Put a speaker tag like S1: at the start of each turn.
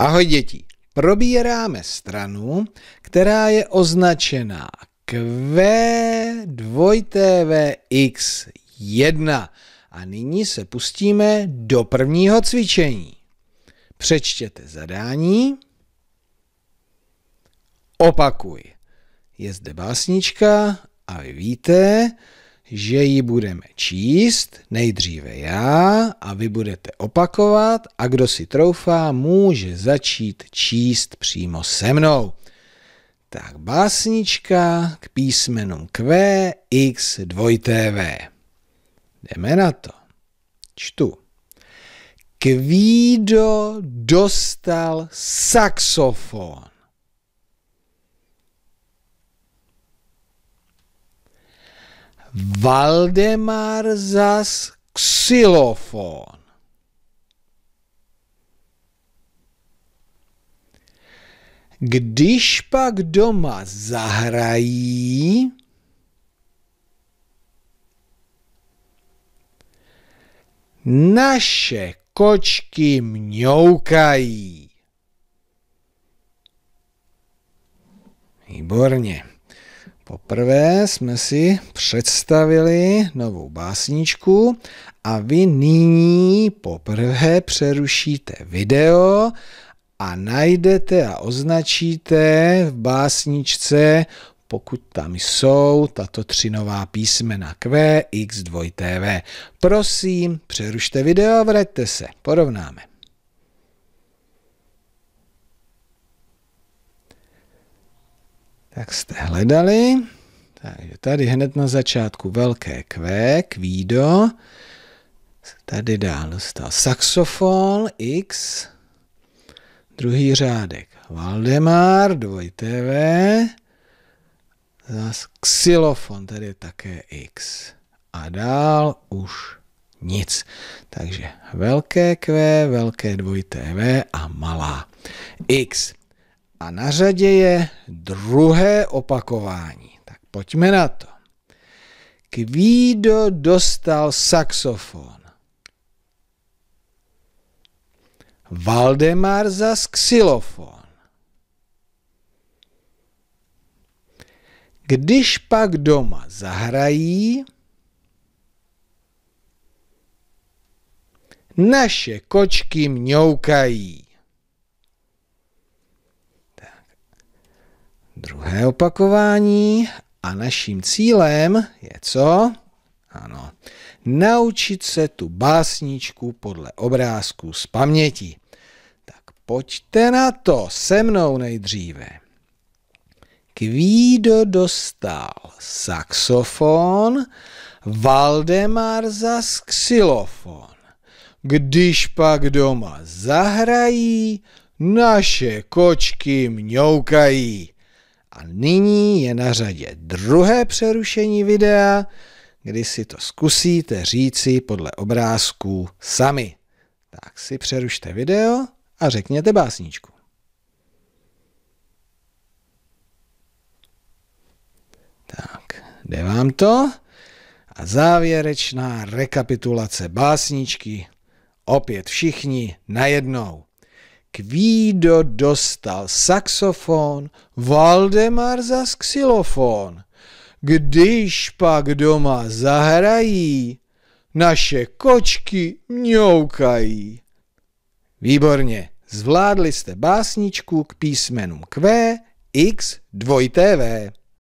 S1: Ahoj děti, probíráme stranu, která je označená Q2TVX1 a nyní se pustíme do prvního cvičení. Přečtěte zadání. Opakuj. Je zde básnička a vy víte, že ji budeme číst, nejdříve já a vy budete opakovat a kdo si troufá, může začít číst přímo se mnou. Tak básnička k písmenům Q, X, 2 TV. Jdeme na to. Čtu. Kvído dostal saxofon. Valdemar zas xylofon. Když pak doma zahrají, naše kočky mňoukají. Výborně. Poprvé jsme si představili novou básničku a vy nyní poprvé přerušíte video a najdete a označíte v básničce, pokud tam jsou, tato tři nová písmena qx 2, TV. Prosím, přerušte video a vraťte se, porovnáme. tak jste hledali. Takže tady hned na začátku velké Q, kvído. Tady dál dostal saxofon X. Druhý řádek Valdemar, dvojité V. Zas xylofon, tady je také X. A dál už nic. Takže velké Q, velké dvojité V a malá X. A na řadě je druhé opakování. Tak pojďme na to. Kvído dostal saxofon. Valdemar za xylofon. Když pak doma zahrají, naše kočky mňoukají. druhé opakování a naším cílem je co? Ano, naučit se tu básničku podle obrázku z paměti. Tak pojďte na to se mnou nejdříve. Kvído dostal saxofon, Valdemar za ksilofon. Když pak doma zahrají, naše kočky mňoukají. A nyní je na řadě druhé přerušení videa, kdy si to zkusíte říci podle obrázků sami. Tak si přerušte video a řekněte básničku. Tak, jde vám to? A závěrečná rekapitulace básničky. Opět všichni najednou. Kvído dostal saxofon, Valdemar za xylofon. Když pak doma zahrají, naše kočky mňoukají. Výborně, zvládli jste básničku k písmenům Q, X, dvojité V.